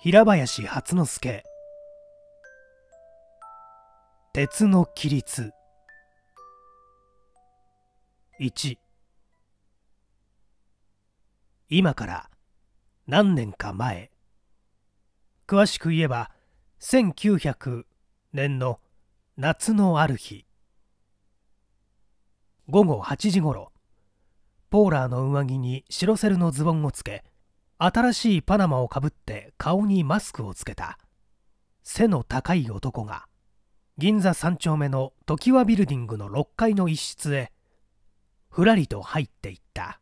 平林初之助鉄の規律1今から何年か前詳しく言えば1900年の夏のある日午後8時ごろポーラーの上着に白セルのズボンをつけ新しいパナマをかぶって顔にマスクをつけた背の高い男が銀座3丁目の常盤ビルディングの6階の一室へふらりと入っていった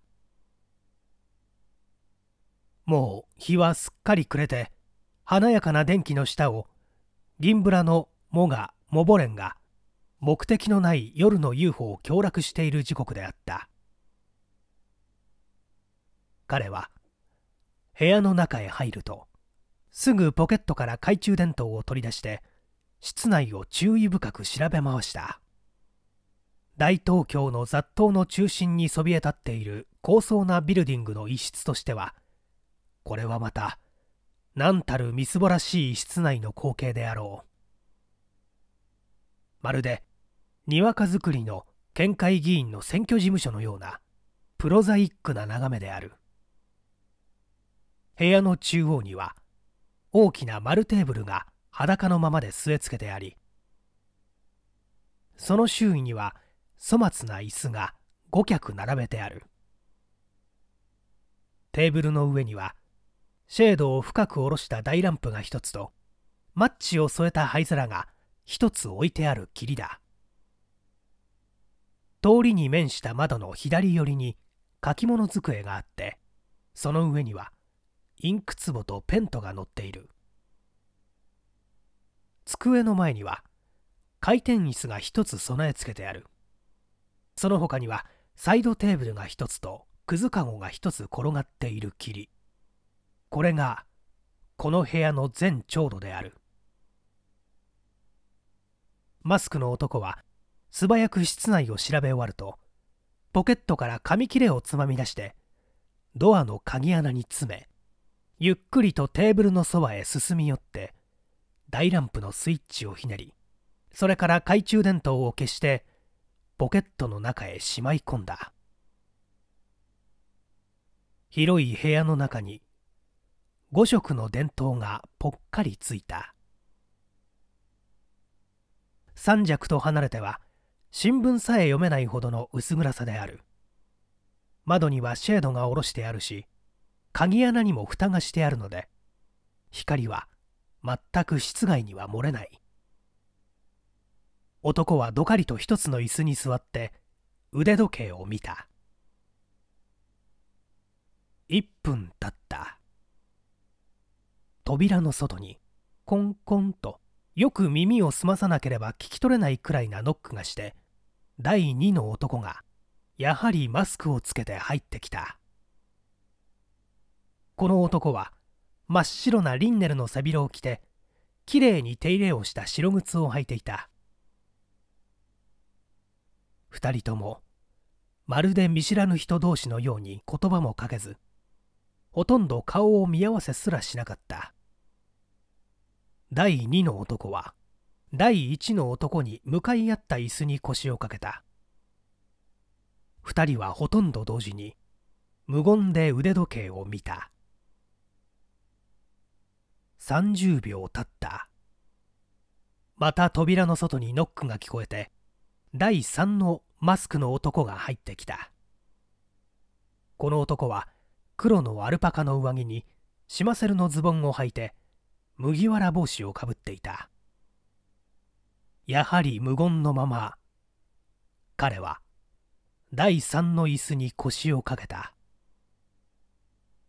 もう日はすっかり暮れて華やかな電気の下を銀ブラのモガ・モボレンが目的のない夜の UFO を凶楽している時刻であった彼は「部屋の中へ入るとすぐポケットから懐中電灯を取り出して室内を注意深く調べ回した大東京の雑踏の中心にそびえ立っている高層なビルディングの一室としてはこれはまた何たるみすぼらしい室内の光景であろうまるでにわか作りの県会議員の選挙事務所のようなプロザイックな眺めである。部屋の中央には大きな丸テーブルが裸のままで据え付けてありその周囲には粗末な椅子が5脚並べてあるテーブルの上にはシェードを深く下ろした大ランプが1つとマッチを添えた灰皿が1つ置いてある霧だ通りに面した窓の左寄りに書き物机があってその上にはインク壺とペントが乗っている机の前には回転椅子が1つ備え付けてあるその他にはサイドテーブルが1つとくずかごが1つ転がっているきりこれがこの部屋の全長度であるマスクの男は素早く室内を調べ終わるとポケットから紙切れをつまみ出してドアの鍵穴に詰めゆっくりとテーブルのそばへ進み寄って大ランプのスイッチをひねりそれから懐中電灯を消してポケットの中へしまい込んだ広い部屋の中に5色の電灯がぽっかりついた三尺と離れては新聞さえ読めないほどの薄暗さである窓にはシェードが下ろしてあるし鍵穴にも蓋がしてあるので光は全く室外には漏れない男はどかりと一つの椅子に座って腕時計を見た1分経った扉の外にコンコンとよく耳を澄まさなければ聞き取れないくらいなノックがして第2の男がやはりマスクをつけて入ってきたこの男は真っ白なリンネルの背広を着てきれいに手入れをした白靴を履いていた2人ともまるで見知らぬ人同士のように言葉もかけずほとんど顔を見合わせすらしなかった第2の男は第1の男に向かい合った椅子に腰をかけた2人はほとんど同時に無言で腕時計を見た30秒経ったまた扉の外にノックが聞こえて第3のマスクの男が入ってきたこの男は黒のアルパカの上着にシマセルのズボンを履いて麦わら帽子をかぶっていたやはり無言のまま彼は第3の椅子に腰をかけた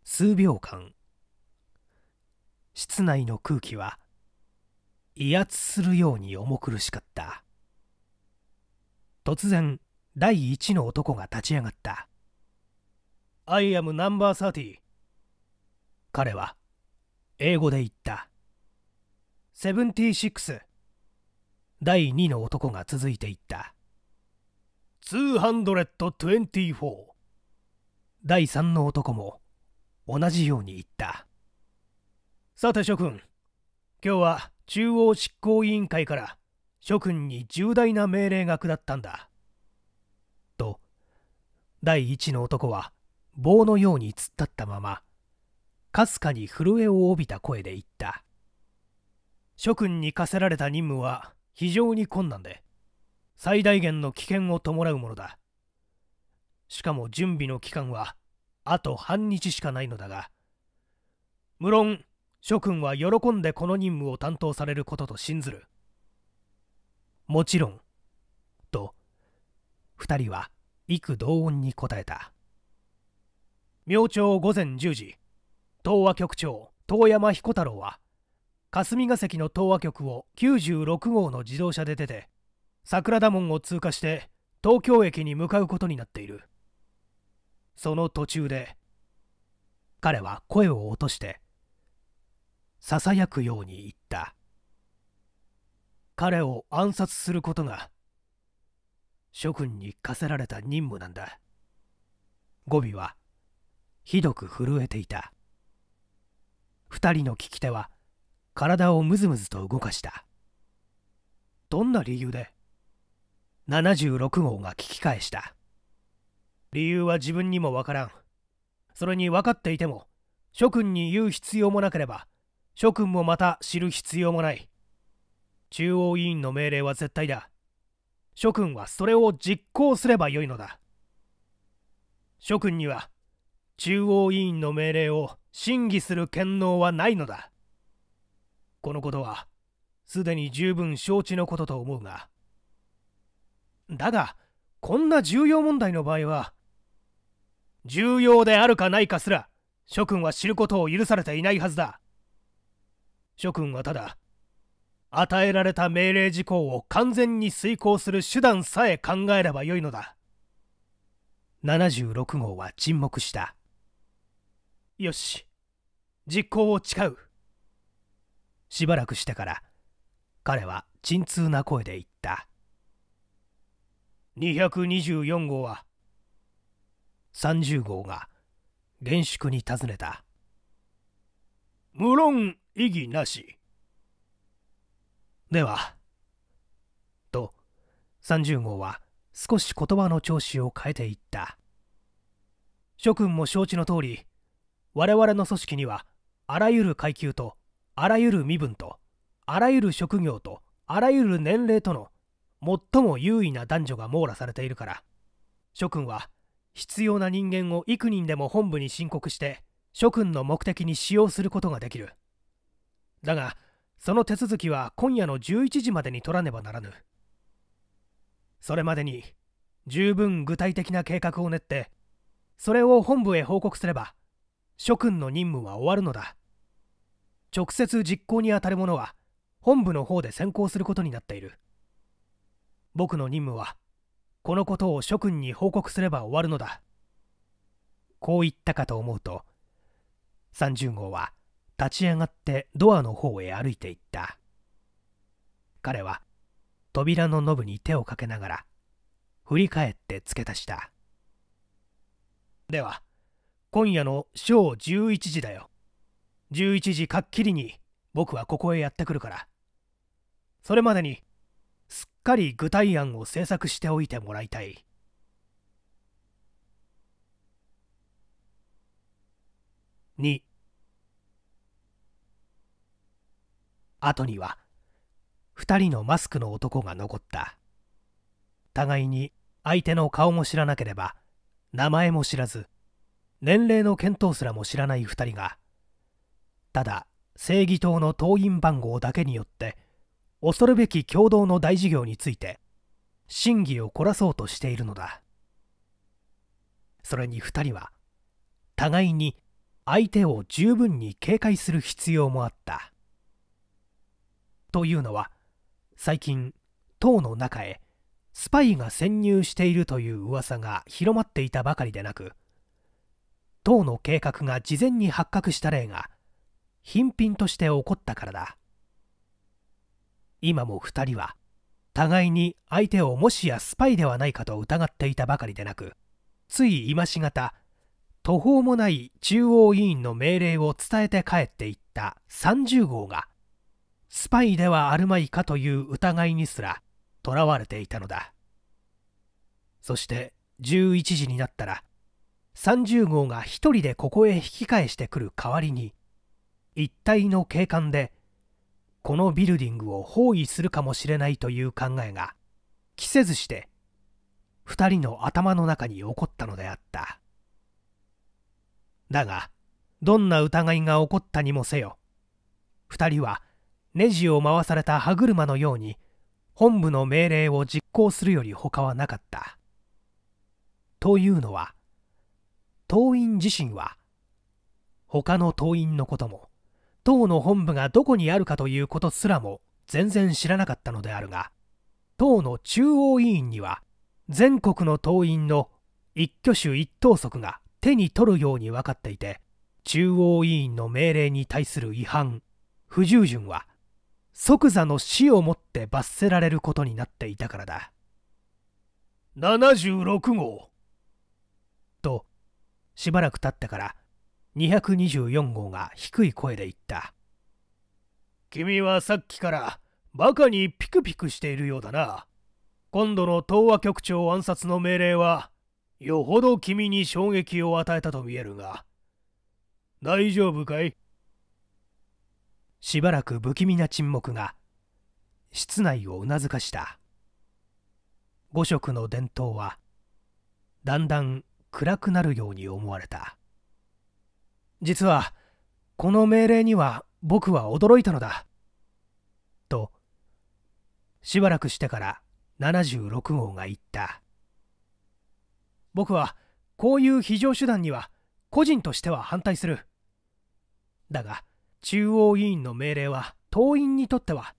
数秒間室内の空気は威圧するように重苦しかった突然第一の男が立ち上がった「I am n u m b e 30」彼は英語で言った「76」第二の男が続いていった「224」第三の男も同じように言ったさて諸君今日は中央執行委員会から諸君に重大な命令が下ったんだと第一の男は棒のように突っ立ったままかすかに震えを帯びた声で言った諸君に課せられた任務は非常に困難で最大限の危険を伴うものだしかも準備の期間はあと半日しかないのだが無論諸君は喜んでこの任務を担当されることと信ずるもちろんと2人は幾同音に答えた明朝午前10時東和局長遠山彦太郎は霞が関の東和局を96号の自動車で出て桜田門を通過して東京駅に向かうことになっているその途中で彼は声を落としてささやくように言った彼を暗殺することが諸君に課せられた任務なんだ語尾はひどく震えていた2人の聞き手は体をムズムズと動かしたどんな理由で76号が聞き返した理由は自分にもわからんそれに分かっていても諸君に言う必要もなければ諸君もまた知る必要もない中央委員の命令は絶対だ諸君はそれを実行すればよいのだ諸君には中央委員の命令を審議する権能はないのだこのことはすでに十分承知のことと思うがだがこんな重要問題の場合は重要であるかないかすら諸君は知ることを許されていないはずだ諸君はただ与えられた命令事項を完全に遂行する手段さえ考えればよいのだ76号は沈黙したよし実行を誓うしばらくしてから彼は沈痛な声で言った224号は30号が厳粛に尋ねた無論意義なし。では、と、30号は少し言葉の調子を変えていった。諸君も承知の通り、我々の組織には、あらゆる階級と、あらゆる身分と、あらゆる職業と、あらゆる年齢との、最も優位な男女が網羅されているから、諸君は、必要な人間を幾人でも本部に申告して、諸君の目的に使用することができる。だがその手続きは今夜の11時までに取らねばならぬそれまでに十分具体的な計画を練ってそれを本部へ報告すれば諸君の任務は終わるのだ直接実行にあたる者は本部の方で先行することになっている僕の任務はこのことを諸君に報告すれば終わるのだこう言ったかと思うと30号は立ち上がってドアの方へ歩いていった彼は扉のノブに手をかけながら振り返って付け足したでは今夜の小11時だよ11時かっきりに僕はここへやってくるからそれまでにすっかり具体案を制作しておいてもらいたい2後には2人のマスクの男が残った互いに相手の顔も知らなければ名前も知らず年齢の見当すらも知らない2人がただ正義党の党員番号だけによって恐るべき共同の大事業について真偽を凝らそうとしているのだそれに2人は互いに相手を十分に警戒する必要もあったというのは最近党の中へスパイが潜入しているという噂が広まっていたばかりでなく党の計画が事前に発覚した例が頻品として起こったからだ今も2人は互いに相手をもしやスパイではないかと疑っていたばかりでなくつい今しがた途方もない中央委員の命令を伝えて帰っていった30号がスパイではあるまいかという疑いにすらとらわれていたのだそして11時になったら30号が一人でここへ引き返してくる代わりに一帯の景観でこのビルディングを包囲するかもしれないという考えが着せずして2人の頭の中に起こったのであっただがどんな疑いが起こったにもせよ2人はネジを回された歯車のように本部の命令を実行するより他はなかった。というのは党員自身は他の党員のことも党の本部がどこにあるかということすらも全然知らなかったのであるが党の中央委員には全国の党員の一挙手一投足が手に取るように分かっていて中央委員の命令に対する違反不従順は即座の死をもって罰せられることになっていたからだ76号としばらく経ってから224号が低い声で言った君はさっきからバカにピクピクしているようだな今度の東和局長暗殺の命令はよほど君に衝撃を与えたと見えるが大丈夫かいしばらく不気味な沈黙が室内をうなずかした五色の伝統はだんだん暗くなるように思われた実はこの命令には僕は驚いたのだとしばらくしてから76号が言った僕はこういう非常手段には個人としては反対するだが中央委員の命令は党員にとっては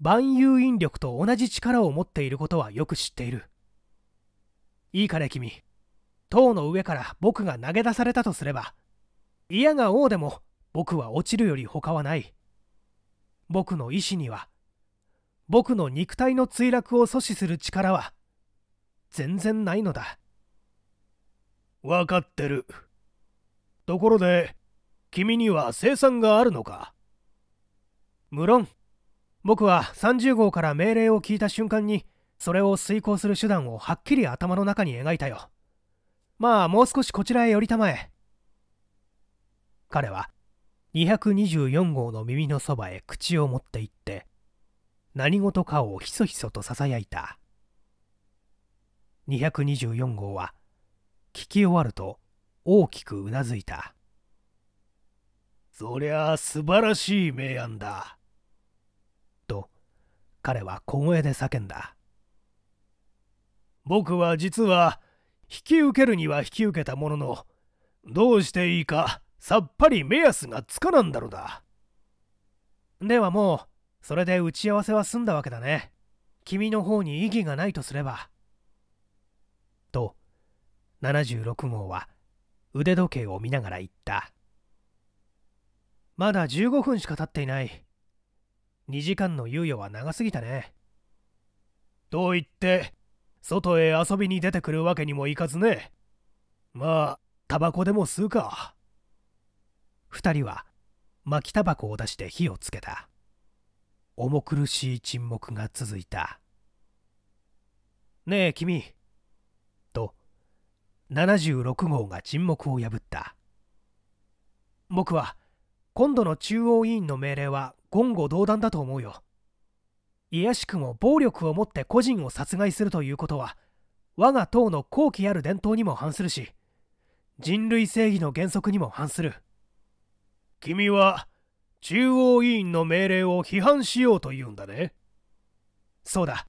万有引力と同じ力を持っていることはよく知っているいいかね君塔の上から僕が投げ出されたとすれば嫌が王でも僕は落ちるより他はない僕の意志には僕の肉体の墜落を阻止する力は全然ないのだ分かってるところで君には生産があるのか無論僕は30号から命令を聞いた瞬間にそれを遂行する手段をはっきり頭の中に描いたよまあもう少しこちらへ寄りたまえ彼は224号の耳のそばへ口を持って行って何事かをひそひそとささやいた224号は聞き終わると大きくうなずいたそりゃあ素晴らしい名案だ。と彼は小声で叫んだ。僕は実は引き受けるには引き受けたもののどうしていいかさっぱり目安がつかなんだうだ。ではもうそれで打ち合わせは済んだわけだね。君の方に意義がないとすれば。と76号は腕時計を見ながら言った。まだ15分しか経っていない。2時間の猶予は長すぎたね。と言って、外へ遊びに出てくるわけにもいかずね。まあ、タバコでも吸うか。2人は、巻きタバコを出して火をつけた。重苦しい沈黙が続いた。ねえ、君。と、76号が沈黙を破った。僕は、今度の中央委員の命令は言語道断だと思うよ卑しくも暴力をもって個人を殺害するということは我が党の高貴ある伝統にも反するし人類正義の原則にも反する君は中央委員の命令を批判しようというんだねそうだ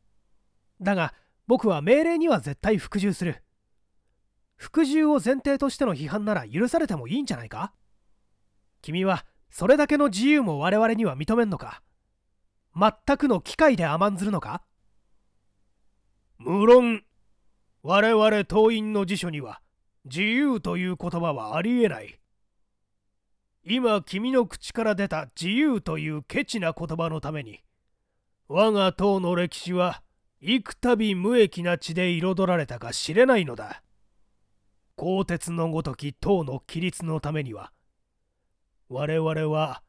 だが僕は命令には絶対服従する服従を前提としての批判なら許されてもいいんじゃないか君はそれだけの自由も我々には認めんのか全くの機械で甘んずるのか無論我々党員の辞書には自由という言葉はありえない今君の口から出た自由というケチな言葉のために我が党の歴史は幾度無益な血で彩られたか知れないのだ鋼鉄のごとき党の規律のためには我々は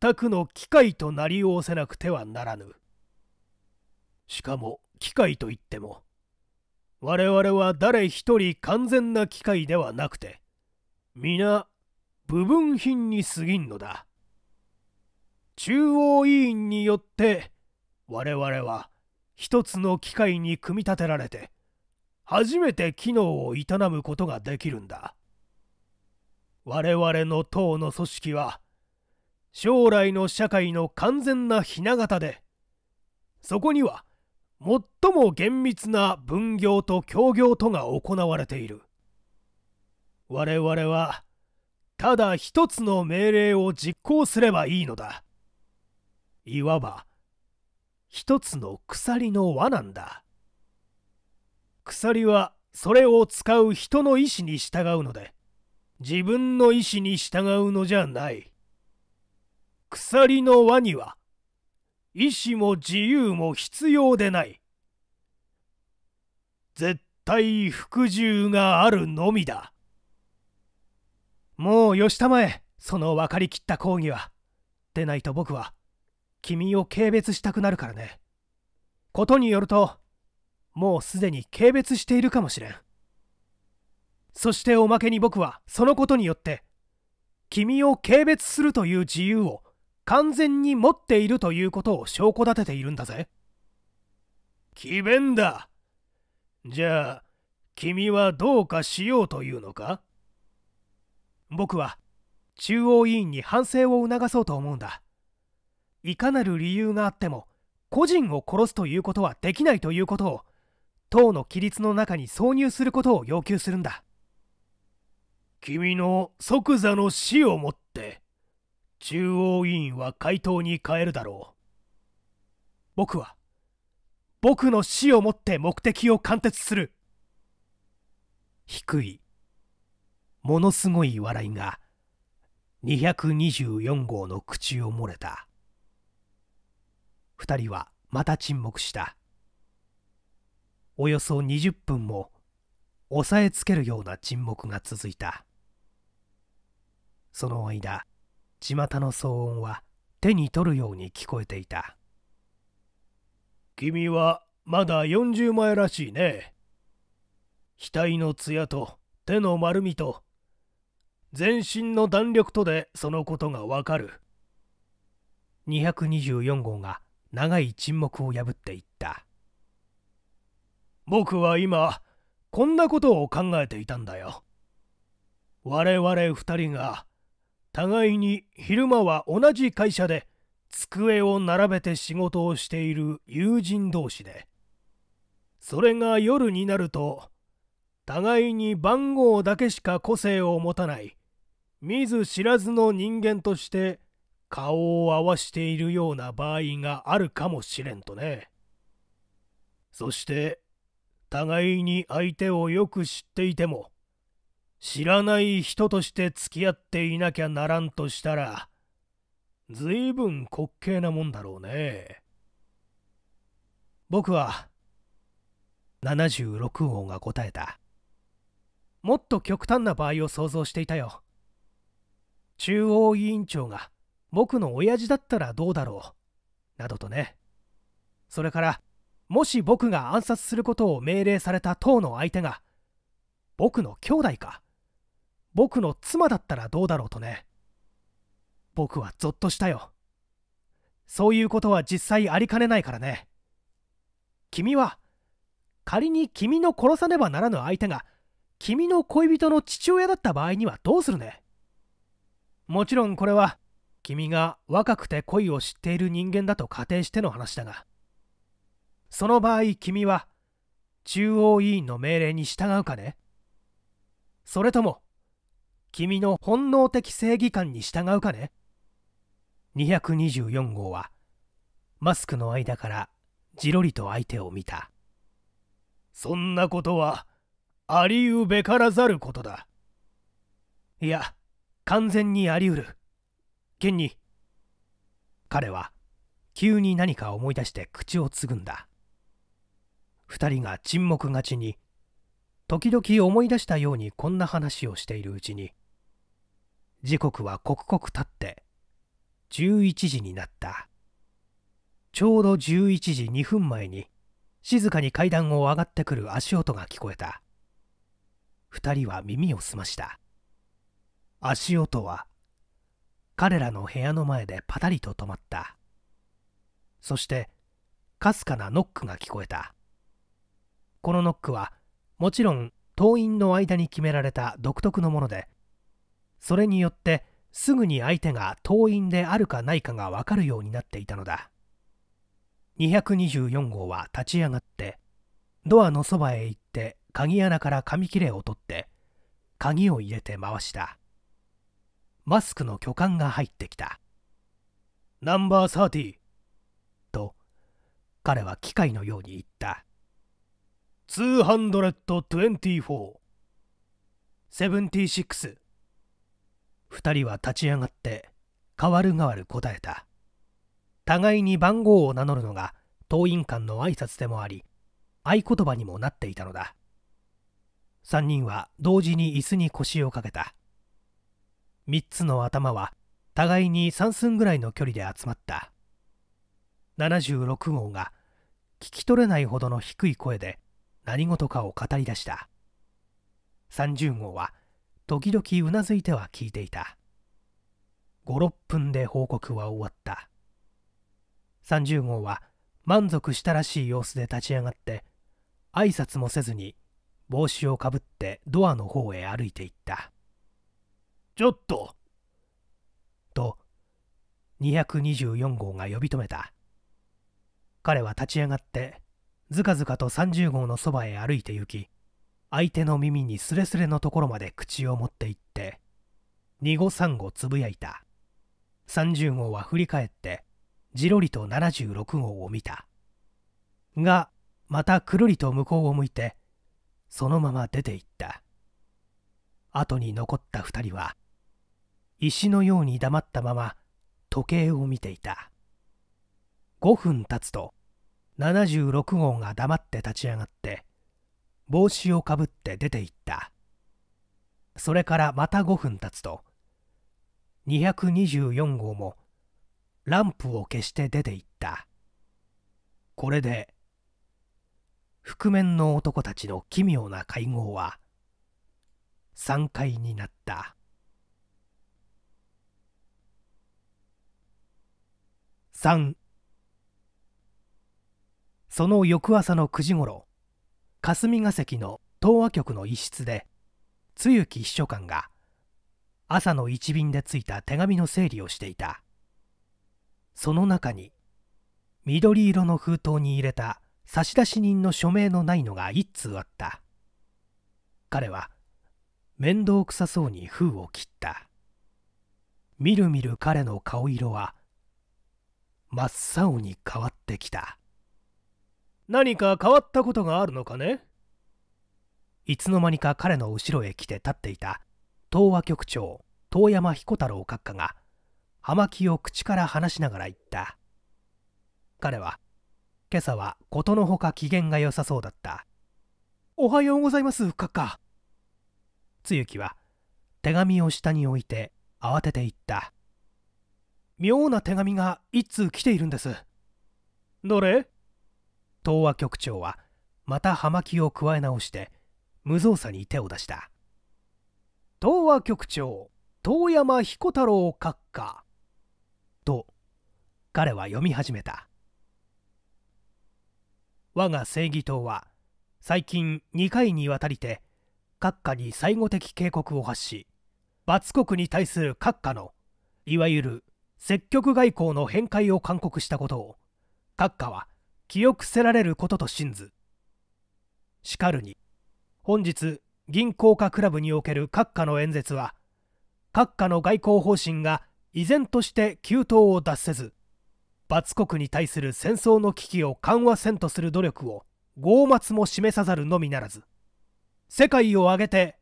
全くの機械となりおせなくてはならぬ。しかも機械といっても、我々は誰一人完全な機械ではなくて、皆部分品に過ぎんのだ。中央委員によって我々は一つの機械に組み立てられて初めて機能を営むことができるんだ。我々の党の組織は将来の社会の完全なひな形でそこには最も厳密な分業と協業とが行われている我々はただ一つの命令を実行すればいいのだいわば一つの鎖の輪なんだ鎖はそれを使う人の意思に従うので自分の意志に従うのじゃない。鎖の輪には、意志も自由も必要でない。絶対服従があるのみだ。もう吉田前、その分かりきった講義は。でないと僕は、君を軽蔑したくなるからね。ことによると、もうすでに軽蔑しているかもしれん。そしておまけに僕はそのことによって君を軽蔑するという自由を完全に持っているということを証拠立てているんだぜ。詭弁だ。じゃあ、君はどうかしようというのか僕は中央委員に反省を促そうと思うんだ。いかなる理由があっても個人を殺すということはできないということを党の規律の中に挿入することを要求するんだ。君の即座の死をもって中央委員は回答に変えるだろう僕は僕の死をもって目的を貫徹する低いものすごい笑いが224号の口を漏れた2人はまた沈黙したおよそ20分も押さえつけるような沈黙が続いたその間巷の騒音は手に取るように聞こえていた君はまだ40前らしいね額の艶と手の丸みと全身の弾力とでそのことがわかる224号が長い沈黙を破っていった僕は今こんなことを考えていたんだよ我々2人が互いに昼間は同じ会社で机を並べて仕事をしている友人同士でそれが夜になると互いに番号だけしか個性を持たない見ず知らずの人間として顔を合わしているような場合があるかもしれんとねそして互いに相手をよく知っていても知らない人として付き合っていなきゃならんとしたら、ずいぶん滑稽なもんだろうね。僕は、76号が答えた。もっと極端な場合を想像していたよ。中央委員長が僕の親父だったらどうだろう、などとね。それから、もし僕が暗殺することを命令された党の相手が、僕の兄弟か僕の妻だったらどうだろうとね僕はゾッとしたよそういうことは実際ありかねないからね君は仮に君の殺さねばならぬ相手が君の恋人の父親だった場合にはどうするねもちろんこれは君が若くて恋を知っている人間だと仮定しての話だがその場合君は中央委員の命令に従うかねそれとも君の本能的正義感に従うかね224号はマスクの間からじろりと相手を見たそんなことはありうべからざることだいや完全にありうる現に彼は急に何か思い出して口をつぐんだ2人が沈黙がちに時々思い出したようにこんな話をしているうちに時刻は刻々たって11時になったちょうど11時2分前に静かに階段を上がってくる足音が聞こえた2人は耳を澄ました足音は彼らの部屋の前でパタリと止まったそしてかすかなノックが聞こえたこのノックはもちろん党員の間に決められた独特のものでそれによってすぐに相手が党員であるかないかが分かるようになっていたのだ224号は立ち上がってドアのそばへ行って鍵穴から紙切れを取って鍵を入れて回したマスクの巨漢が入ってきたナンバー30と彼は機械のように言った224 76二人は立ち上がって代わる代わる答えた互いに番号を名乗るのが党員間の挨拶でもあり合言葉にもなっていたのだ3人は同時に椅子に腰をかけた3つの頭は互いに3寸ぐらいの距離で集まった76号が聞き取れないほどの低い声で何事かを語り出した30号は時々うなずいては聞いていた56分で報告は終わった30号は満足したらしい様子で立ち上がって挨拶もせずに帽子をかぶってドアの方へ歩いていったちょっとと224号が呼び止めた彼は立ち上がってずかずかと30号のそばへ歩いて行き相手の耳にすれすれのところまで口を持っていって二五三五つぶやいた30号は振り返ってじろりと76号を見たがまたくるりと向こうを向いてそのまま出て行った後に残った2人は石のように黙ったまま時計を見ていた5分経つと76号が黙って立ち上がって帽子をかぶって出て行ったそれからまた5分経つと224号もランプを消して出て行ったこれで覆面の男たちの奇妙な会合は3階になった3その翌朝の9時ごろ霞が関の東亜局の一室で露木秘書官が朝の一便でついた手紙の整理をしていたその中に緑色の封筒に入れた差出人の署名のないのが一通あった彼は面倒くさそうに封を切ったみるみる彼の顔色は真っ青に変わってきた何か変わったことがあるのかねいつの間にか彼の後ろへ来て立っていた東和局長遠山彦太郎閣下が葉巻を口から話しながら言った彼は今朝はことのほか機嫌が良さそうだったおはようございます閣下つゆきは手紙を下に置いて慌てて言った妙な手紙が一通来ているんですどれ東和局長はまた葉巻を加え直して無造作に手を出した東和局長遠山彦太郎閣下と彼は読み始めた我が正義党は最近2回にわたりて閣下に最後的警告を発し罰国に対する閣下のいわゆる積極外交の返回を勧告したことを閣下は記憶せられることと信ずしかるに本日銀行家クラブにおける閣下の演説は閣下の外交方針が依然として急騰を脱せず罰国に対する戦争の危機を緩和せんとする努力を傲末も示さざるのみならず世界を挙げて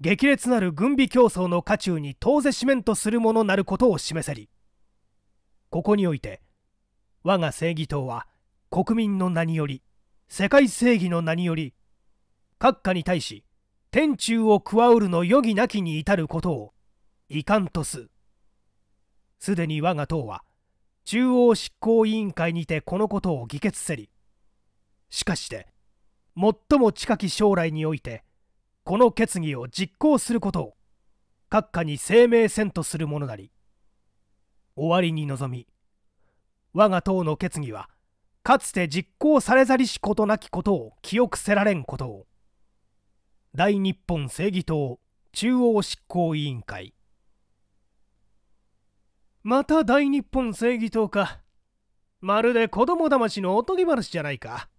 激烈なる軍備競争の渦中に当然しめんとするものなることを示せりここにおいて我が正義党は国民の名により世界正義の名により閣下に対し天中を加うるの余儀なきに至ることを遺憾とすすでに我が党は中央執行委員会にてこのことを議決せりしかして最も近き将来においてこの決議を実行することを閣下に声明せんとするものなり終わりに臨み我が党の決議はかつて実行されざりしことなきことを記憶せられんことを大日本正義党中央執行委員会また大日本正義党かまるで子供だましのおとぎ話じゃないか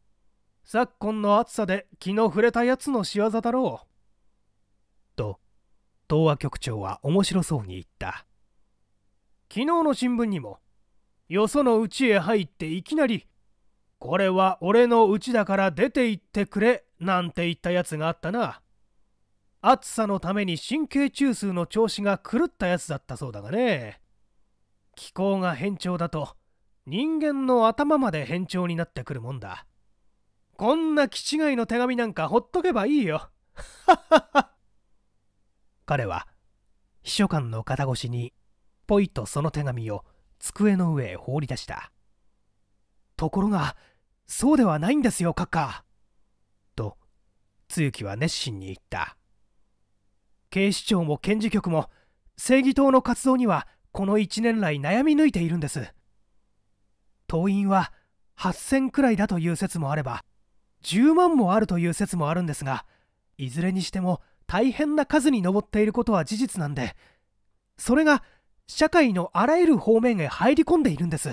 昨今の暑さで気の触れたやつの仕業だろうと東亜局長は面白そうに言った昨日の新聞にもよそのうちへ入っていきなりこれは俺の家だから出て行ってくれなんて言ったやつがあったな暑さのために神経中枢の調子が狂ったやつだったそうだがね気候が変調だと人間の頭まで変調になってくるもんだこんな気違いの手紙なんかほっとけばいいよ 彼は秘書官の肩越しにポイとその手紙を机の上へ放り出したところがそうではないんですよ閣下と露木は熱心に言った警視庁も検事局も正義党の活動にはこの1年来悩み抜いているんです党員は8000くらいだという説もあれば10万もあるという説もあるんですがいずれにしても大変な数に上っていることは事実なんでそれが社会のあらゆる方面へ入り込んでいるんです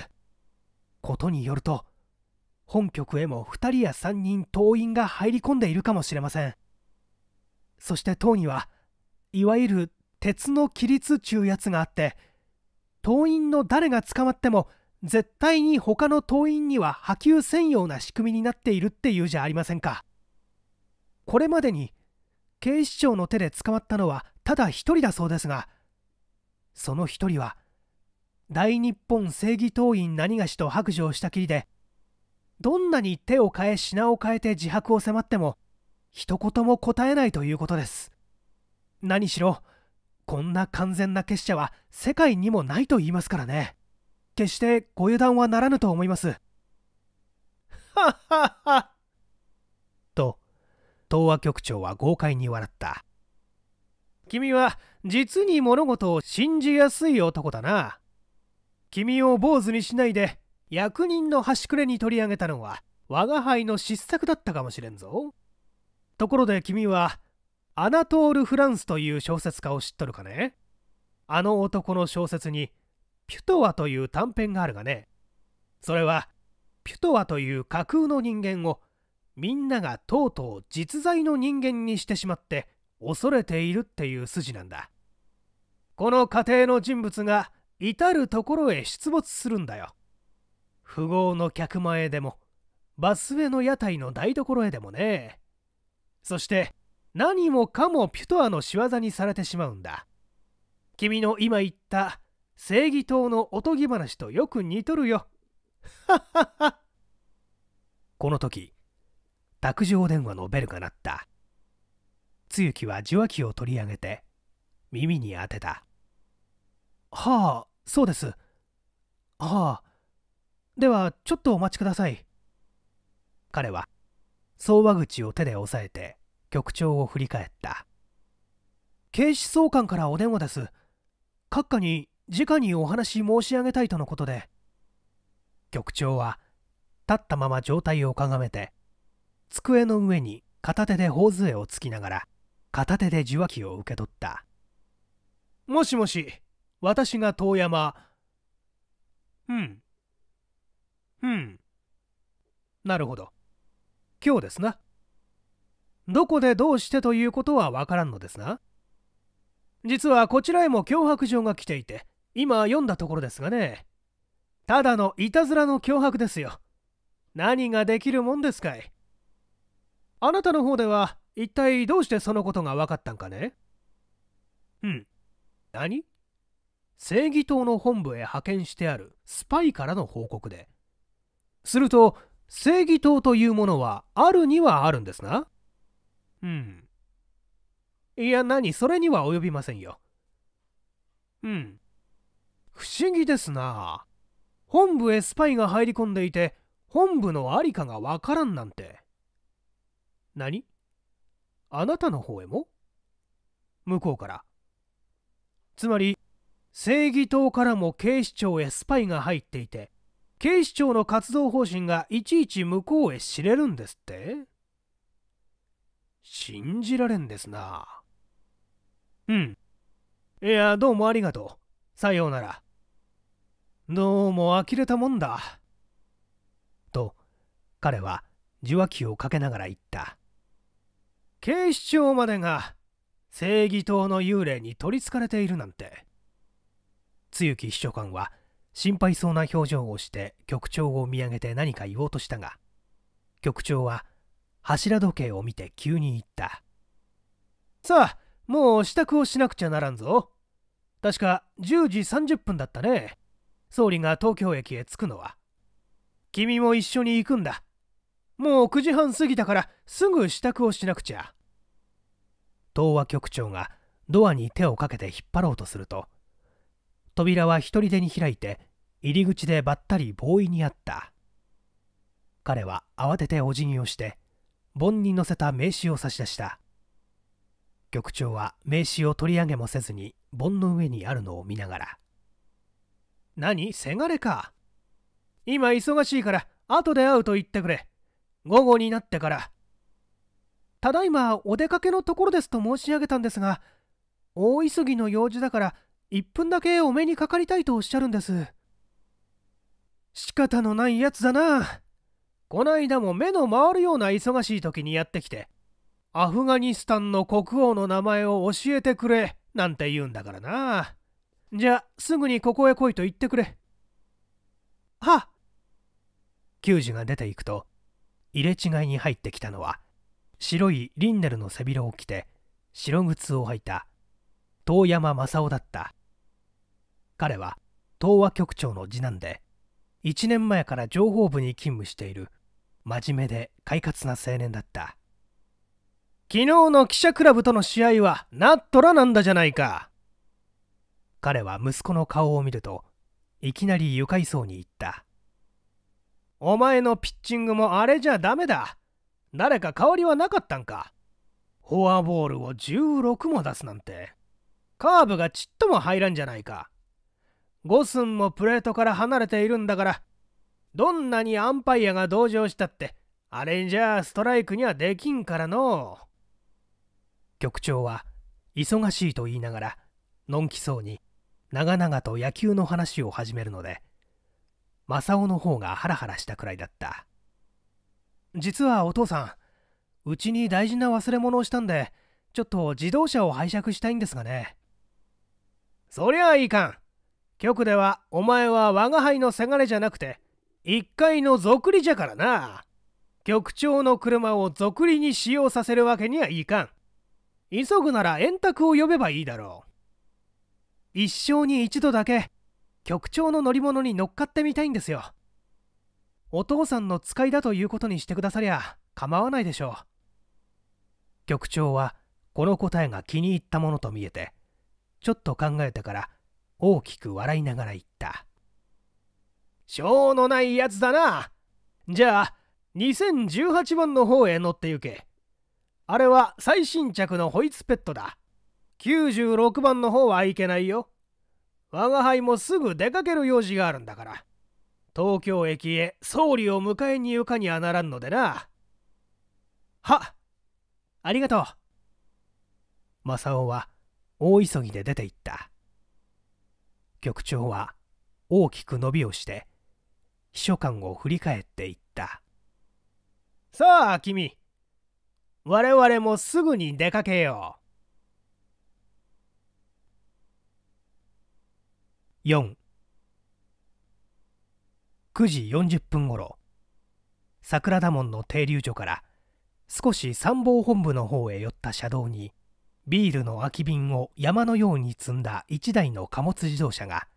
ことによると本局へも2人や3人党員が入り込んでいるかもしれませんそして党にはいわゆる鉄の規律ちゅうやつがあって党員の誰が捕まっても絶対に他の党員には波及せんような仕組みになっているっていうじゃありませんかこれまでに警視庁の手で捕まったのはただ一人だそうですがその一人は大日本正義党員何がしと白状したきりでどんなに手を変え品を変えて自白を迫っても一言も答えないということです何しろこんな完全な結社は世界にもないと言いますからね決してご油断はならぬと思いますはっはっはと東亜局長は豪快に笑った君は実に物事を信じやすい男だな君を坊主にしないで役人の端くれに取り上げたのは我が輩の失策だったかもしれんぞところで君はアナトール・フランスという小説家を知っとるかねあの男の小説に「ピュトワ」という短編があるがねそれはピュトワという架空の人間をみんながとうとう実在の人間にしてしまって恐れているっていう筋なんだこの家庭の人物が至る所へ出没するんだよ富豪の客前でもバス上の屋台の台所へでもねそして何もかもピュトアの仕業にされてしまうんだ君の今言った正義党のおとぎ話とよく似とるよこの時卓上電話のベルが鳴ったつゆきは受話器を取り上げて耳に当てたはあそうですはあではちょっとお待ちください彼は相話口を手で押さえて局長を振り返った警視総監からお電話です閣下に直にお話申し上げたいとのことで局長は立ったまま状態をかがめて机の上に片手で頬杖をつきながら片手で受話器を受け取ったもしもし私が遠山うんうん。なるほど。今日ですな。どこでどうしてということはわからんのですが。実はこちらへも脅迫状が来ていて、今読んだところですがね。ただのいたずらの脅迫ですよ。何ができるもんですかい。あなたの方では一体どうしてそのことが分かったんかねうん。何正義党の本部へ派遣してあるスパイからの報告ですると正義党というものはあるにはあるんですなうんいや何それには及びませんようん不思議ですな本部へスパイが入り込んでいて本部のありかがわからんなんて何あなたの方へも向こうからつまり正義党からも警視庁へスパイが入っていて警視庁の活動方針がいちいち向こうへ知れるんですって信じられんですな。うん。いや、どうもありがとう。さようなら。どうも呆れたもんだ。と、彼は受話器をかけながら言った。警視庁までが正義党の幽霊に取りつかれているなんて。露木秘書官は、心配そうな表情をして局長を見上げて何か言おうとしたが局長は柱時計を見て急に言ったさあもう支度をしなくちゃならんぞ確か10時30分だったね総理が東京駅へ着くのは君も一緒に行くんだもう9時半過ぎたからすぐ支度をしなくちゃ東和局長がドアに手をかけて引っ張ろうとすると扉は一人でに開いて入り口でばったりボーイに会った彼は慌ててお辞儀をして盆に載せた名刺を差し出した局長は名刺を取り上げもせずに盆の上にあるのを見ながら「何せがれか今忙しいから後で会うと言ってくれ午後になってから」ただいまお出かけのところですと申し上げたんですが大急ぎの用事だから1分だけお目にかかりたいとおっしゃるんです仕方のないやつだなこないだも目の回るような忙しい時にやってきてアフガニスタンの国王の名前を教えてくれなんて言うんだからなじゃあすぐにここへ来いと言ってくれは球児が出ていくと入れ違いに入ってきたのは白いリンネルの背広を着て白靴を履いた遠山正雄だった彼は東和局長の次男で1年前から情報部に勤務している真面目で快活な青年だった昨日の記者クラブとの試合はナットラなんだじゃないか彼は息子の顔を見るといきなり愉快そうに言ったお前のピッチングもあれじゃダメだ誰か代わりはなかったんかフォアボールを16も出すなんてカーブがちっとも入らんじゃないか五寸もプレートから離れているんだからどんなにアンパイアが同情したってあれじゃストライクにはできんからの局長は忙しいと言いながらのんきそうに長々と野球の話を始めるので正雄の方がハラハラしたくらいだった実はお父さんうちに大事な忘れ物をしたんでちょっと自動車を拝借したいんですがねそりゃあいかん局ではお前は我が輩のせがれじゃなくて一階のぞくりじゃからな局長の車をぞくりに使用させるわけにはいかん急ぐなら円卓を呼べばいいだろう一生に一度だけ局長の乗り物に乗っかってみたいんですよお父さんの使いだということにしてくださりゃ構わないでしょう局長はこの答えが気に入ったものと見えてちょっと考えたから大きく笑いながら言った。しょうのないやつだな。じゃあ、2018番の方へ乗って行け。あれは最新着のホイツペットだ。96番の方はいけないよ。我が輩もすぐ出かける用事があるんだから。東京駅へ総理を迎えに行かにはならんのでな。はありがとう。正雄は大急ぎで出て行った局長は大きく伸びをして秘書官を振り返っていったさあ君我々もすぐに出かけよう49時40分ごろ桜田門の停留所から少し参謀本部の方へ寄った車道にビールの空き瓶を山のように積んだ1台の貨物自動車が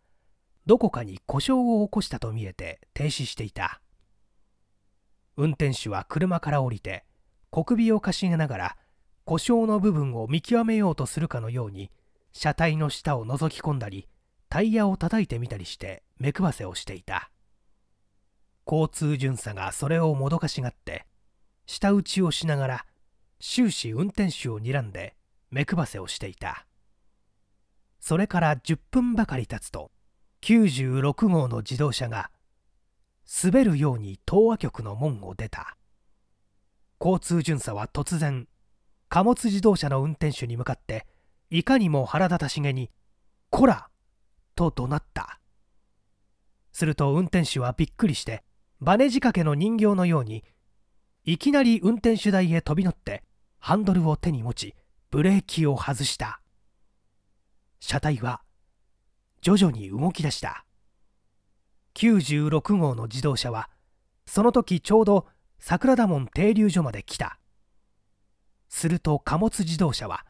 どこかに故障を起こしたと見えて停止していた運転手は車から降りて小首をかしげながら故障の部分を見極めようとするかのように車体の下を覗き込んだりタイヤを叩いてみたりして目配せをしていた交通巡査がそれをもどかしがって舌打ちをしながら終始運転手を睨んで目配せをしていたそれから10分ばかり経つと96号の自動車が滑るように東和局の門を出た交通巡査は突然貨物自動車の運転手に向かっていかにも腹立たしげに「こら!」と怒鳴ったすると運転手はびっくりしてバネ仕掛けの人形のようにいきなり運転手台へ飛び乗ってハンドルを手に持ちブレーキを外した車体は徐々に動き出した96号の自動車はその時ちょうど桜田門停留所まで来たすると貨物自動車は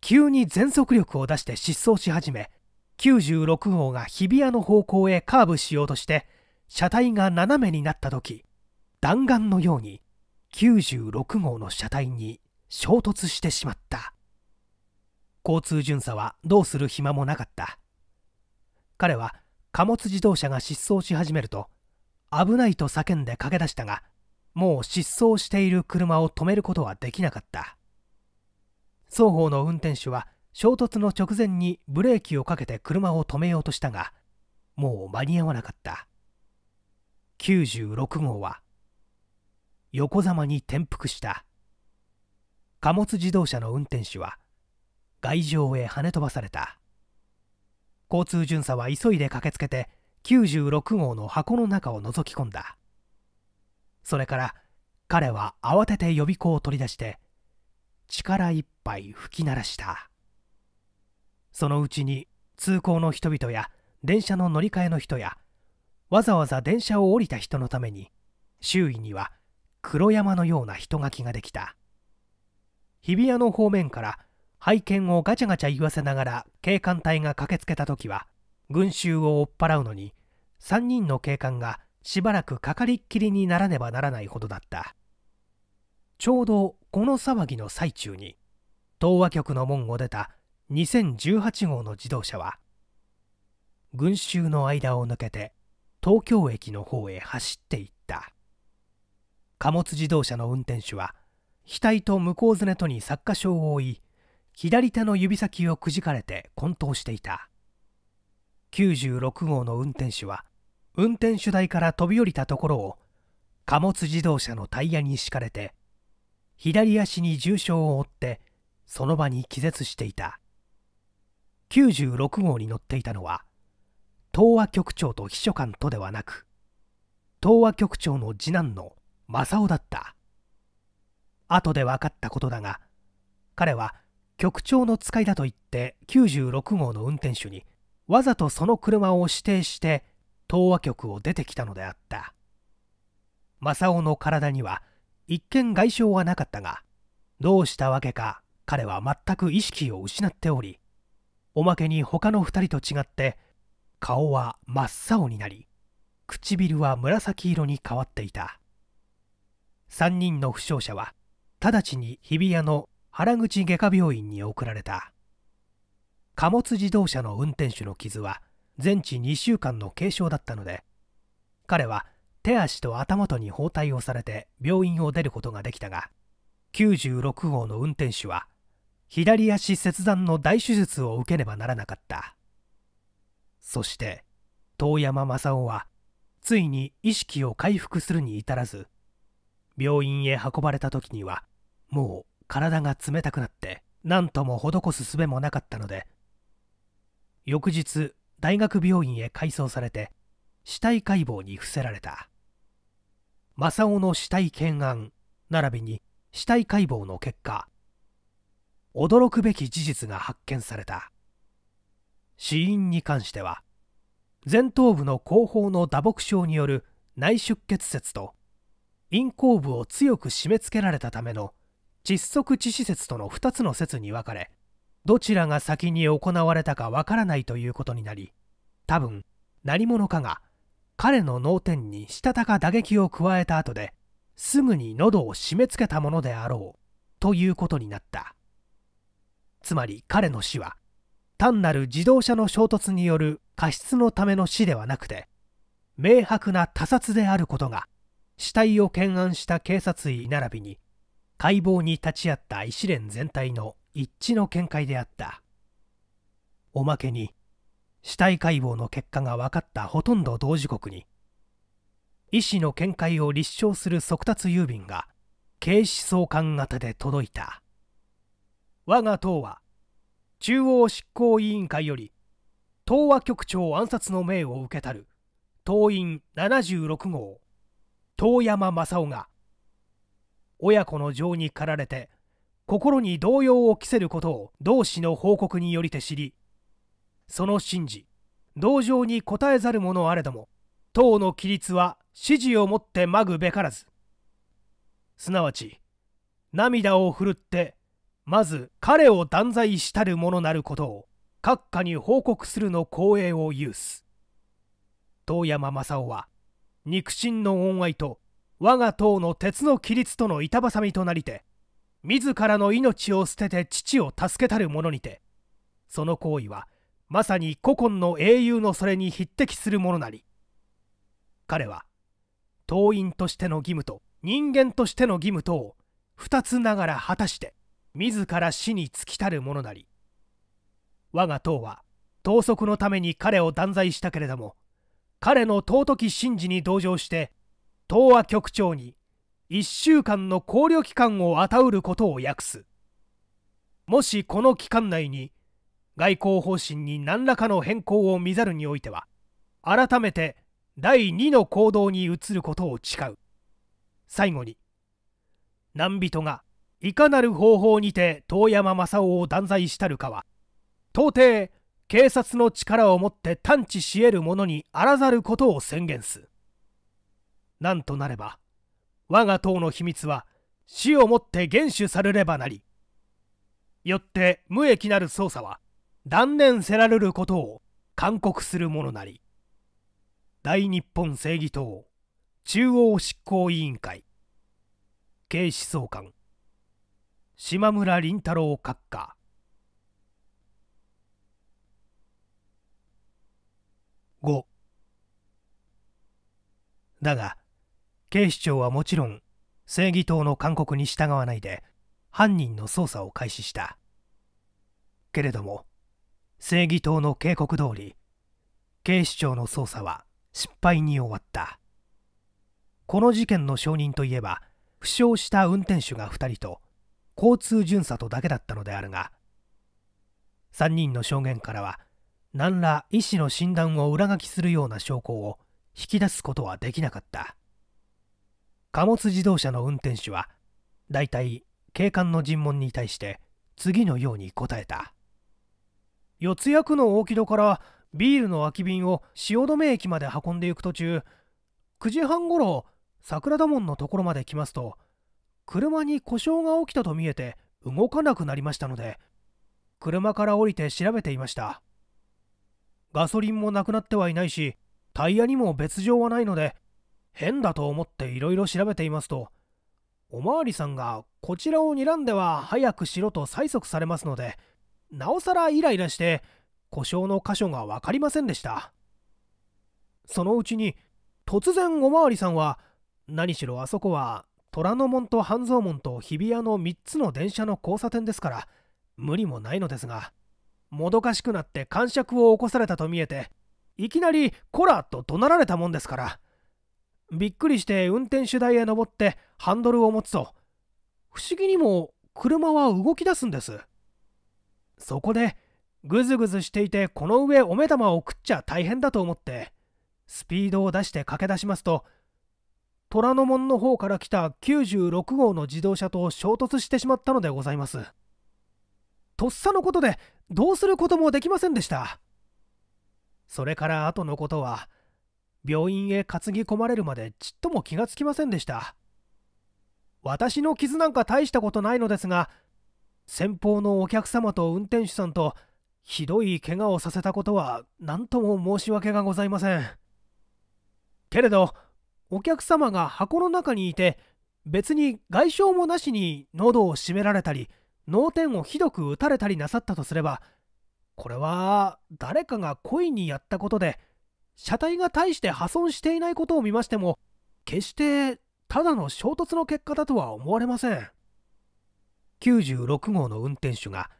急に全速力を出して疾走し始め96号が日比谷の方向へカーブしようとして車体が斜めになった時弾丸のように96号の車体に衝突してしまった。交通巡査はどうする暇もなかった彼は貨物自動車が失踪し始めると危ないと叫んで駆け出したがもう失踪している車を止めることはできなかった双方の運転手は衝突の直前にブレーキをかけて車を止めようとしたがもう間に合わなかった96号は横ざまに転覆した貨物自動車の運転手は外上へ跳ね飛ばされた交通巡査は急いで駆けつけて96号の箱の中を覗き込んだそれから彼は慌てて予備校を取り出して力いっぱい吹き鳴らしたそのうちに通行の人々や電車の乗り換えの人やわざわざ電車を降りた人のために周囲には黒山のような人垣ができた日比谷の方面から拝見をガチャガチャ言わせながら警官隊が駆けつけた時は群衆を追っ払うのに3人の警官がしばらくかかりっきりにならねばならないほどだったちょうどこの騒ぎの最中に東和局の門を出た2018号の自動車は群衆の間を抜けて東京駅の方へ走っていった貨物自動車の運転手は額と向こうずねとに作家賞を負い左手の指先をくじかれて混沌していた96号の運転手は運転手台から飛び降りたところを貨物自動車のタイヤに敷かれて左足に重傷を負ってその場に気絶していた96号に乗っていたのは東和局長と秘書官とではなく東和局長の次男の正雄だった後で分かったことだが彼は局長の使いだと言って96号の運転手にわざとその車を指定して東和局を出てきたのであった正雄の体には一見外傷はなかったがどうしたわけか彼は全く意識を失っておりおまけに他の2人と違って顔は真っ青になり唇は紫色に変わっていた3人の負傷者は直ちに日比谷の原口外科病院に送られた貨物自動車の運転手の傷は全治2週間の軽傷だったので彼は手足と頭とに包帯をされて病院を出ることができたが96号の運転手は左足切断の大手術を受けねばならなかったそして遠山正雄はついに意識を回復するに至らず病院へ運ばれた時にはもう体が冷たくなって何とも施す術もなかったので翌日大学病院へ改送されて死体解剖に伏せられた正雄の死体検案並びに死体解剖の結果驚くべき事実が発見された死因に関しては前頭部の後方の打撲症による内出血説と咽喉部を強く締め付けられたための窒息致死説との2つの説に分かれどちらが先に行われたかわからないということになり多分何者かが彼の脳天にしたたか打撃を加えた後ですぐに喉を締め付けたものであろうということになったつまり彼の死は単なる自動車の衝突による過失のための死ではなくて明白な他殺であることが死体を懸案した警察医並びに解剖に立ち会った医師連全体の一致の見解であったおまけに死体解剖の結果が分かったほとんど同時刻に医師の見解を立証する速達郵便が警視総監型で届いた我が党は中央執行委員会より東和局長暗殺の命を受けたる党員76号遠山正雄が親子の情に駆られて心に動揺を着せることを同志の報告によりて知りその神事同情に応えざる者あれども党の規律は指示をもってまぐべからずすなわち涙をふるってまず彼を断罪したる者なることを閣下に報告するの光栄を有す遠山正雄は肉親の恩愛と我が党の鉄の規律との板挟みとなりて自らの命を捨てて父を助けたる者にてその行為はまさに古今の英雄のそれに匹敵するものなり彼は党員としての義務と人間としての義務とを二つながら果たして自ら死に尽きたるものなり我が党は党則のために彼を断罪したけれども彼の尊き神事に同情して東亜局長に1週間の考慮期間をたうることを約すもしこの期間内に外交方針に何らかの変更を見ざるにおいては改めて第2の行動に移ることを誓う最後に難人がいかなる方法にて遠山正雄を断罪したるかは到底警察の力をもって探知し得る者にあらざることを宣言す何となれば我が党の秘密は死をもって厳守されればなりよって無益なる捜査は断念せられることを勧告するものなり大日本正義党中央執行委員会警視総監島村倫太郎閣下5だが警視庁はもちろん正義党の勧告に従わないで犯人の捜査を開始したけれども正義党の警告通り警視庁の捜査は失敗に終わったこの事件の証人といえば負傷した運転手が2人と交通巡査とだけだったのであるが3人の証言からは何ら医師の診断を裏書きするような証拠を引き出すことはできなかった貨物自動車の運転手は大体警官の尋問に対して次のように答えた四谷区の大木戸からビールの空き瓶を汐留駅まで運んでいく途中9時半ごろ桜田門のところまで来ますと車に故障が起きたと見えて動かなくなりましたので車から降りて調べていましたガソリンもなくなってはいないしタイヤにも別状はないので変だと思っていろいろ調べていますとおまわりさんがこちらを睨んでは早くしろと催促されますのでなおさらイライラして故障の箇所が分かりませんでしたそのうちに突然おまわりさんは何しろあそこは虎ノ門と半蔵門と日比谷の3つの電車の交差点ですから無理もないのですがもどかしくなって感触を起こされたと見えていきなり「こら!」と怒鳴られたもんですからびっくりして運転手台へ登ってハンドルを持つと不思議にも車は動き出すんですそこでグズグズしていてこの上お目玉を食っちゃ大変だと思ってスピードを出して駆け出しますと虎ノ門の方から来た96号の自動車と衝突してしまったのでございますとっさのことでどうすることもできませんでしたそれから後のことは病院へ担ぎ込まれるまでちっとも気がつきませんでした私の傷なんか大したことないのですが先方のお客様と運転手さんとひどい怪我をさせたことは何とも申し訳がございませんけれどお客様が箱の中にいて別に外傷もなしに喉を締められたり脳天をひどく打たれたりなさったとすればこれは誰かが故意にやったことで車体が大して破損していないことを見ましても決してただの衝突の結果だとは思われません96号の運転手が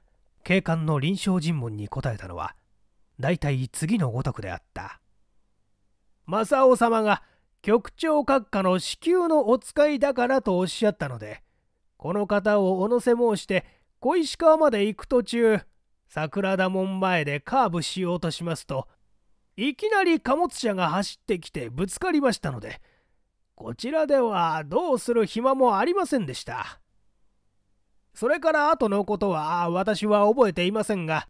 警官の臨床尋問に答えたのは大体次のごとくであった正雄様が局長閣下の至急のお使いだからとおっしゃったのでこの方をお乗せ申して小石川まで行く途中桜田門前でカーブしようとしますといきなり貨物車が走ってきてぶつかりましたのでこちらではどうする暇もありませんでしたそれから後のことは私は覚えていませんが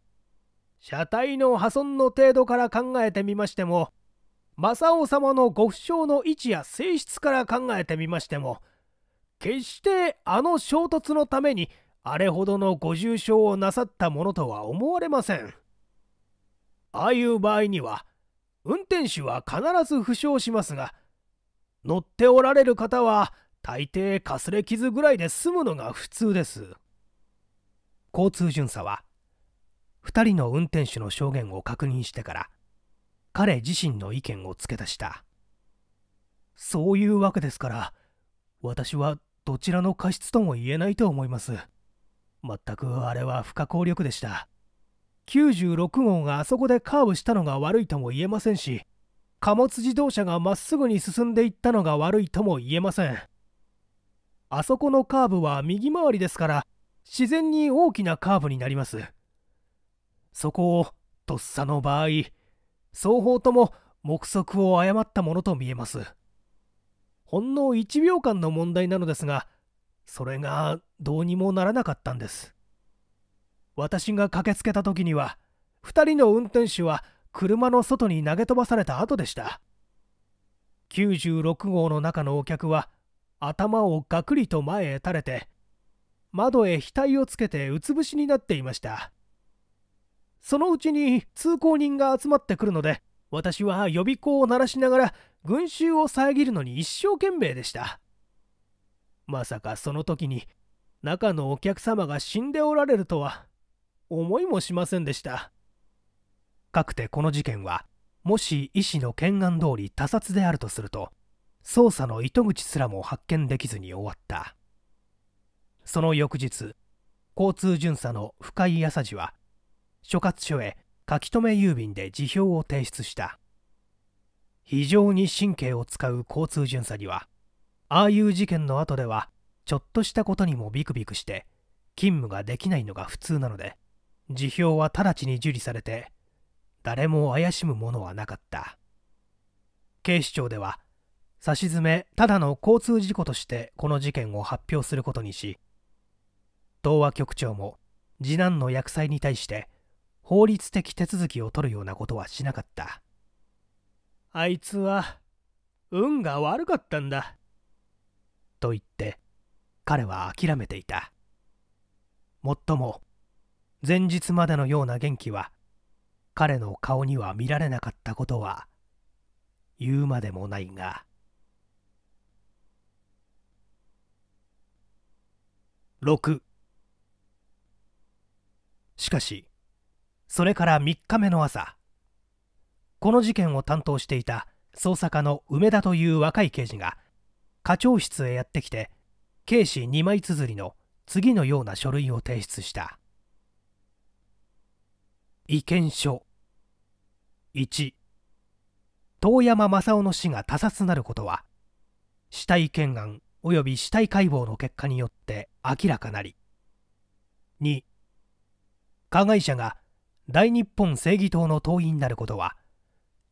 車体の破損の程度から考えてみましても正雄様のご負傷の位置や性質から考えてみましても決してあの衝突のためにあれほどのご重傷をなさったものとは思われませんああいう場合には運転手は必ず負傷しますが乗っておられる方は大抵かすれ傷ぐらいで済むのが普通です交通巡査は2人の運転手の証言を確認してから彼自身の意見を付け足したそういうわけですから私はどちらの過失とも言えないと思います全くあれは不可抗力でした96号があそこでカーブしたのが悪いとも言えませんし貨物自動車がまっすぐに進んでいったのが悪いとも言えませんあそこのカーブは右回りですから自然に大きなカーブになりますそこをとっさの場合双方とも目測を誤ったものと見えますほんの1秒間の問題なのですがそれがどうにもならなかったんです私が駆けつけた時には2人の運転手は車の外に投げ飛ばされた後でした96号の中のお客は頭をガクリと前へ垂れて窓へ額をつけてうつ伏しになっていましたそのうちに通行人が集まってくるので私は予備校を鳴らしながら群衆を遮るのに一生懸命でしたまさかその時に中のお客様が死んでおられるとは思いもしませんでしたかくてこの事件はもし医師の懸案通り他殺であるとすると捜査の糸口すらも発見できずに終わったその翌日交通巡査の深井朝次は所轄署へ書留郵便で辞表を提出した非常に神経を使う交通巡査にはああいう事件の後ではちょっとしたことにもビクビクして勤務ができないのが普通なので辞表は直ちに受理されて誰も怪しむものはなかった警視庁では差し詰めただの交通事故としてこの事件を発表することにし東和局長も次男の薬剤に対して法律的手続きを取るようなことはしなかったあいつは運が悪かったんだと言って彼は諦めていたもっとも前日までのような元気は彼の顔には見られなかったことは言うまでもないが6しかしそれから3日目の朝この事件を担当していた捜査課の梅田という若い刑事が課長室へやってきて警視2枚綴りの次のような書類を提出した。意見書1遠山正雄の死が他殺なることは死体検案及び死体解剖の結果によって明らかなり2加害者が大日本正義党の党員なることは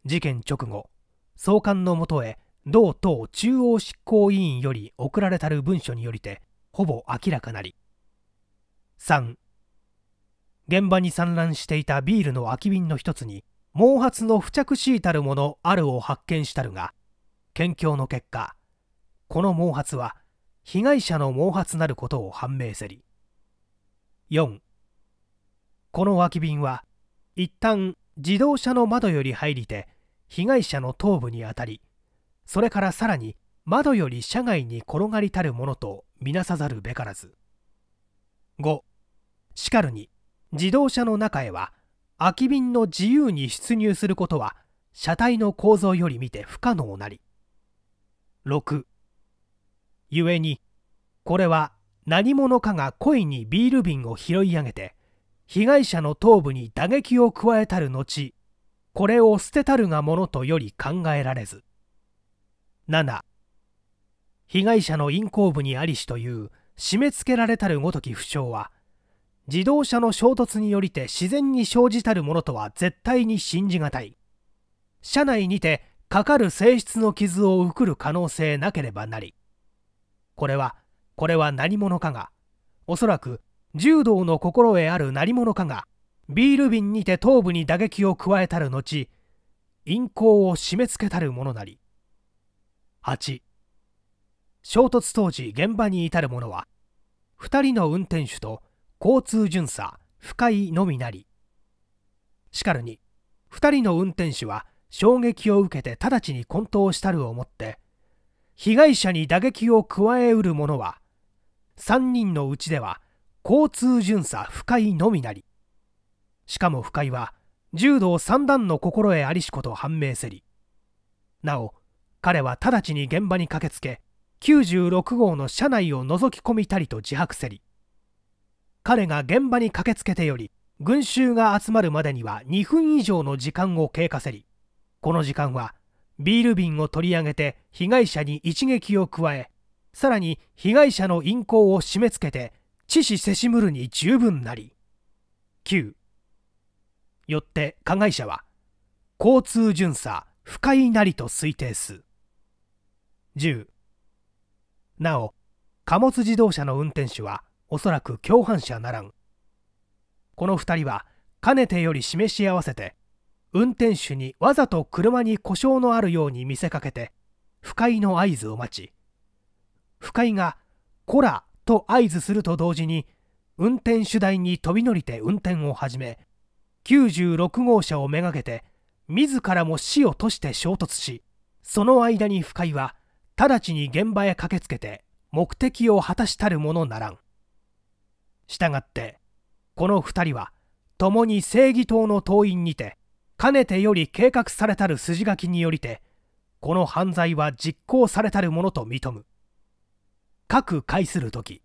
事件直後総監のもとへ同党中央執行委員より送られたる文書によりてほぼ明らかなり3現場に散乱していたビールの空き瓶の一つに毛髪の付着しいたるものあるを発見したるが検証の結果この毛髪は被害者の毛髪なることを判明せり4この空き瓶は一旦自動車の窓より入りて被害者の頭部にあたりそれからさらに窓より車外に転がりたるものとみなさざるべからず5しかるに自動車の中へは空き瓶の自由に出入することは車体の構造より見て不可能なり6故にこれは何者かが故意にビール瓶を拾い上げて被害者の頭部に打撃を加えたる後これを捨てたるがものとより考えられず7被害者の陰後部にありしという締め付けられたるごとき不詳は自動車の衝突によりて自然に生じたるものとは絶対に信じがたい車内にてかかる性質の傷を受くる可能性なければなりこれはこれは何者かがおそらく柔道の心得ある何者かがビール瓶にて頭部に打撃を加えたる後陰行を締め付けたるものなり8衝突当時現場に至る者は2人の運転手と交通巡査不快のみなりしかるに2人の運転手は衝撃を受けて直ちに混沌したるをもって被害者に打撃を加えうる者は3人のうちでは交通巡査不快のみなりしかも不快は柔道三段の心得ありしこと判明せりなお彼は直ちに現場に駆けつけ96号の車内を覗き込みたりと自白せり彼が現場に駆けつけてより群衆が集まるまでには2分以上の時間を経過せりこの時間はビール瓶を取り上げて被害者に一撃を加えさらに被害者の陰行を締め付けて致死せしむるに十分なり9よって加害者は交通巡査不快なりと推定す10なお貨物自動車の運転手はおそらく共犯者ならんこの2人はかねてより示し合わせて運転手にわざと車に故障のあるように見せかけて不快の合図を待ち不快が「こら!」と合図すると同時に運転手台に飛び乗りて運転を始め96号車をめがけて自らも死を閉して衝突しその間に不快は直ちに現場へ駆けつけて目的を果たしたるものならん。したがってこの2人は共に正義党の党員にてかねてより計画されたる筋書きによりてこの犯罪は実行されたるものと認む各会する時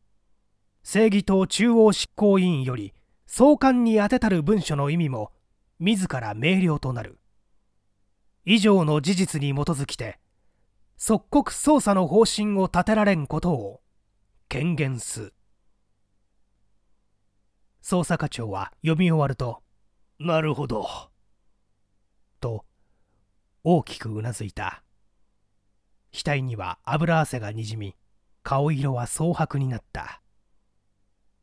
正義党中央執行委員より総監に宛てたる文書の意味も自ら明瞭となる以上の事実に基づきて即刻捜査の方針を立てられんことを権限す。捜査課長は読み終わると、なるほど。と、大きくうなずいた。額には油汗がにじみ、顔色は蒼白になった。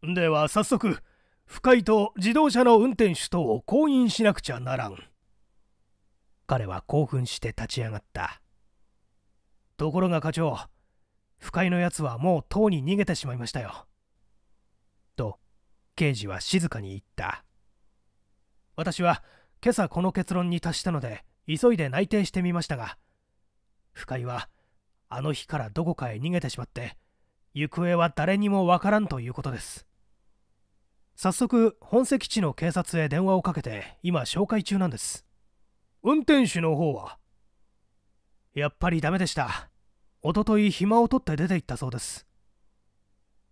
では早速、不快と自動車の運転手等を婚姻しなくちゃならん。彼は興奮して立ち上がった。ところが課長、不快のやつはもうとうに逃げてしまいましたよ。刑事は静かに言った私は今朝この結論に達したので急いで内定してみましたが深井はあの日からどこかへ逃げてしまって行方は誰にもわからんということです早速本籍地の警察へ電話をかけて今紹介中なんです運転手の方はやっぱりダメでしたおととい暇を取って出て行ったそうです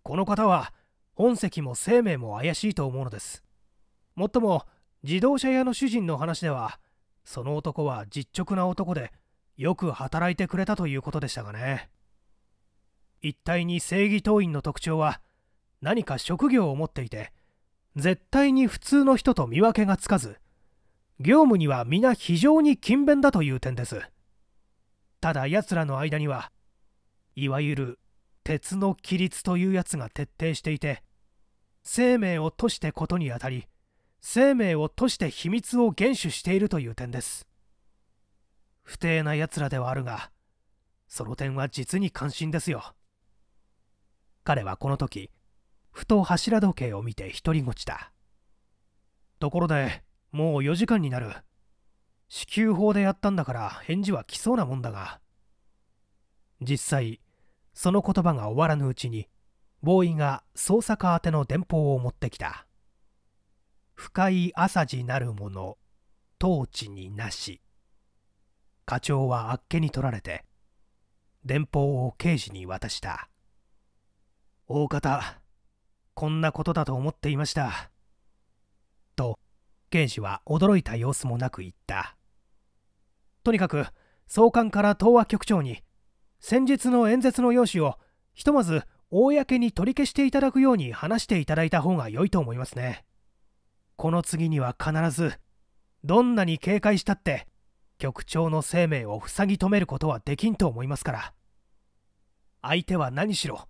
この方は本籍も生命も怪しいと思うのですもっとも自動車屋の主人の話ではその男は実直な男でよく働いてくれたということでしたがね一体に正義党員の特徴は何か職業を持っていて絶対に普通の人と見分けがつかず業務には皆非常に勤勉だという点ですただ奴らの間にはいわゆる鉄の規律というやつが徹底していて生命をとしてことにあたり生命をとして秘密を厳守しているという点です不定な奴らではあるがその点は実に関心ですよ彼はこの時ふと柱時計を見て独り言だところでもう4時間になる支給法でやったんだから返事は来そうなもんだが実際その言葉が終わらぬうちにボーイが捜査官宛ての電報を持ってきた深い朝地なるもの当地になし課長はあっけに取られて電報を刑事に渡した大方こんなことだと思っていましたと刑事は驚いた様子もなく言ったとにかく総監から東和局長に先日の演説の用紙をひとまず公に取り消していただくように話していただいた方が良いと思いますねこの次には必ずどんなに警戒したって局長の生命を塞ぎ止めることはできんと思いますから相手は何しろ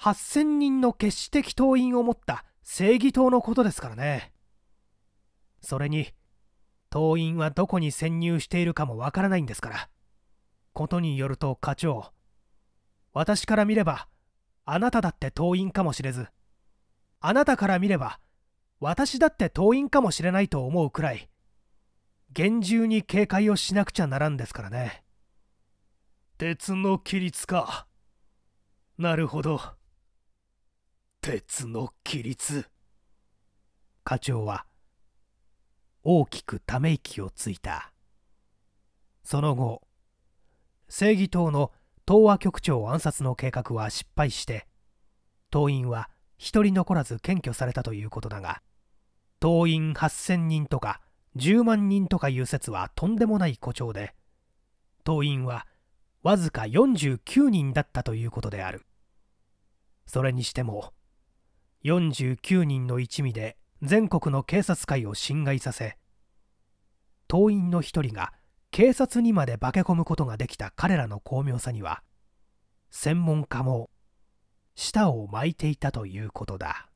8000人の決死的党員を持った正義党のことですからねそれに党員はどこに潜入しているかもわからないんですからことによると課長私から見ればあなただって党員かもしれずあなたから見れば私だって党員かもしれないと思うくらい厳重に警戒をしなくちゃならんですからね鉄の規律かなるほど鉄の規律課長は大きくため息をついたその後正義党の「東亜局長暗殺の計画は失敗して党員は1人残らず検挙されたということだが党員8000人とか10万人とかいう説はとんでもない誇張で党員はわずか49人だったということであるそれにしても49人の一味で全国の警察会を侵害させ党員の1人が警察にまで化け込むことができた彼らの巧妙さには専門家も舌を巻いていたということだ。